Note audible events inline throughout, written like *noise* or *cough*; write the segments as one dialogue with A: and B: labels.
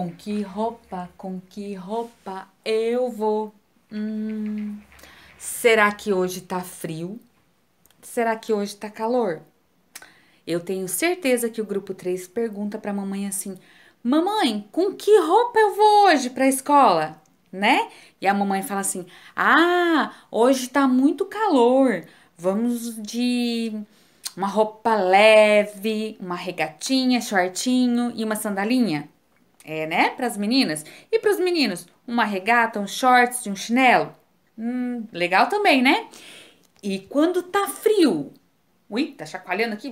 A: Com que roupa, com que roupa eu vou? Hum, será que hoje tá frio? Será que hoje tá calor? Eu tenho certeza que o grupo 3 pergunta pra mamãe assim: Mamãe, com que roupa eu vou hoje pra escola? Né? E a mamãe fala assim: Ah, hoje tá muito calor. Vamos de uma roupa leve, uma regatinha, shortinho e uma sandalinha? É, né? Para as meninas. E para os meninos, uma regata, um shorts, um chinelo. Hum, legal também, né? E quando tá frio? Ui, tá chacoalhando aqui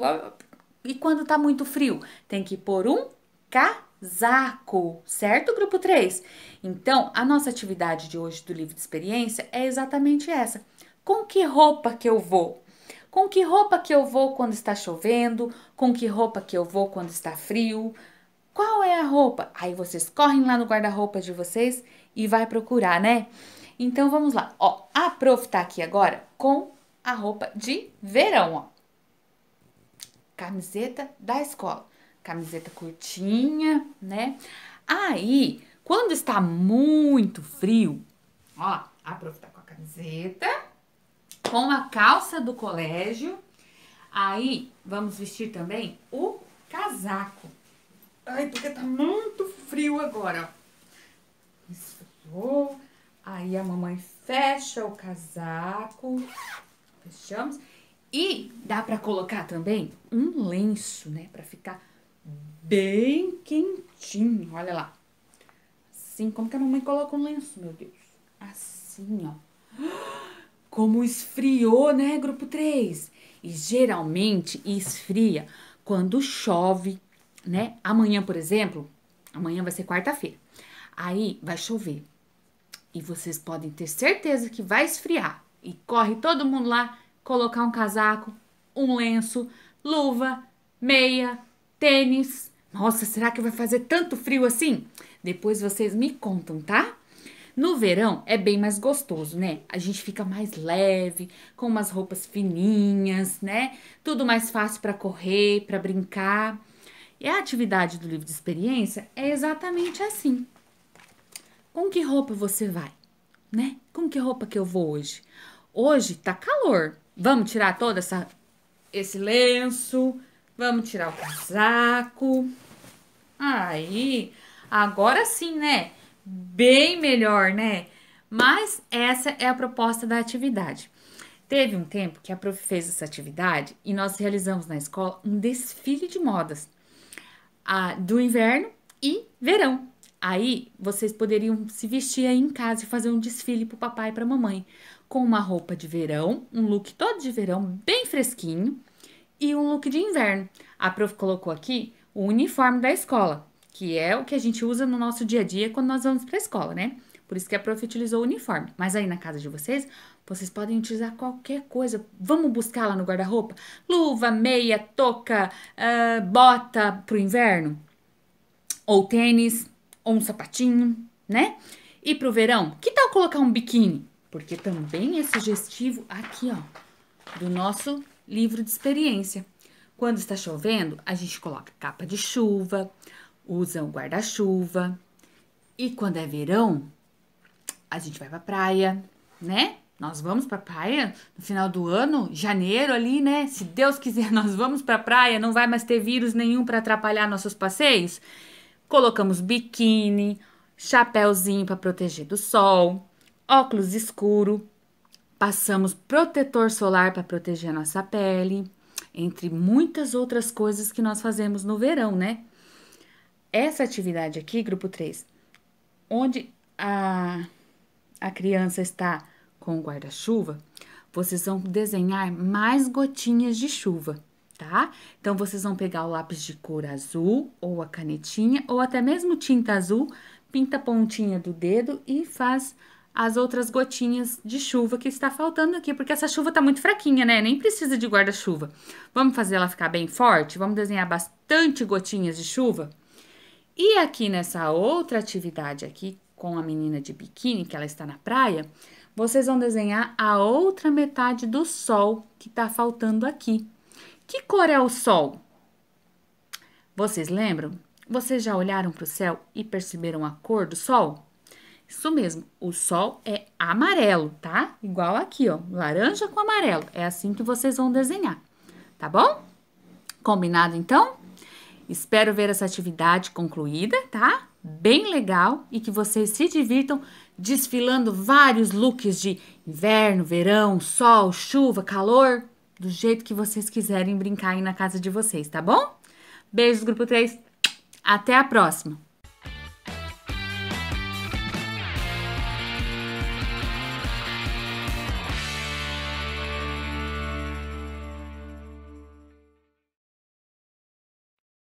A: E quando tá muito frio? Tem que pôr um casaco, certo, grupo 3? Então, a nossa atividade de hoje do livro de experiência é exatamente essa. Com que roupa que eu vou? Com que roupa que eu vou quando está chovendo? Com que roupa que eu vou quando está frio? Qual é a roupa? Aí vocês correm lá no guarda-roupa de vocês e vai procurar, né? Então vamos lá. Ó, a prof tá aqui agora com a roupa de verão, ó. Camiseta da escola. Camiseta curtinha, né? Aí, quando está muito frio, ó, a prof tá com a camiseta, com a calça do colégio. Aí, vamos vestir também o casaco. Ai, porque tá muito frio agora. Esfriou. Aí a mamãe fecha o casaco. Fechamos. E dá para colocar também um lenço, né? Pra ficar bem quentinho. Olha lá. Assim, como que a mamãe coloca um lenço, meu Deus? Assim, ó. Como esfriou, né, grupo 3? E geralmente esfria quando chove né? Amanhã, por exemplo, amanhã vai ser quarta-feira. Aí vai chover. E vocês podem ter certeza que vai esfriar. E corre todo mundo lá colocar um casaco, um lenço, luva, meia, tênis. Nossa, será que vai fazer tanto frio assim? Depois vocês me contam, tá? No verão é bem mais gostoso, né? A gente fica mais leve, com umas roupas fininhas, né? Tudo mais fácil para correr, para brincar. E a atividade do livro de experiência é exatamente assim. Com que roupa você vai? Né? Com que roupa que eu vou hoje? Hoje tá calor. Vamos tirar toda essa esse lenço, vamos tirar o casaco. Aí, agora sim, né? Bem melhor, né? Mas essa é a proposta da atividade. Teve um tempo que a prof fez essa atividade e nós realizamos na escola um desfile de modas a, do inverno e verão. Aí vocês poderiam se vestir aí em casa e fazer um desfile pro papai e pra mamãe, com uma roupa de verão, um look todo de verão, bem fresquinho, e um look de inverno. A prof colocou aqui o uniforme da escola, que é o que a gente usa no nosso dia a dia quando nós vamos para a escola, né? Por isso que a prof utilizou o uniforme. Mas aí na casa de vocês, vocês podem utilizar qualquer coisa. Vamos buscar lá no guarda-roupa? Luva, meia, touca, uh, bota pro inverno? Ou tênis, ou um sapatinho, né? E pro verão, que tal colocar um biquíni? Porque também é sugestivo aqui, ó, do nosso livro de experiência. Quando está chovendo, a gente coloca capa de chuva, usa o um guarda-chuva. E quando é verão, a gente vai pra praia, né? Nós vamos pra praia no final do ano, janeiro ali, né? Se Deus quiser, *laughs* nós vamos pra praia, não vai mais ter vírus nenhum para atrapalhar nossos passeios. Colocamos biquíni, chapéuzinho para proteger do sol, óculos escuro, passamos protetor solar para proteger a nossa pele, entre muitas outras coisas que nós fazemos no verão, né? Essa atividade aqui, grupo 3, onde a a criança está com o guarda-chuva, vocês vão desenhar mais gotinhas de chuva, tá? Então, vocês vão pegar o lápis de cor azul, ou a canetinha, ou até mesmo tinta azul, pinta a pontinha do dedo e faz as outras gotinhas de chuva que está faltando aqui, porque essa chuva está muito fraquinha, né? Nem precisa de guarda-chuva. Vamos fazer ela ficar bem forte? Vamos desenhar bastante gotinhas de chuva? E aqui nessa outra atividade aqui, com a menina de biquíni, que ela está na praia, vocês vão desenhar a outra metade do sol que está faltando aqui. Que cor é o sol? Vocês lembram? Vocês já olharam para o céu e perceberam a cor do sol? Isso mesmo, o sol é amarelo, tá? Igual aqui, ó, laranja com amarelo. É assim que vocês vão desenhar, tá bom? Combinado então? Espero ver essa atividade concluída, tá? bem legal e que vocês se divirtam desfilando vários looks de inverno, verão, sol, chuva, calor, do jeito que vocês quiserem brincar aí na casa de vocês, tá bom? Beijos, grupo 3. Até a próxima.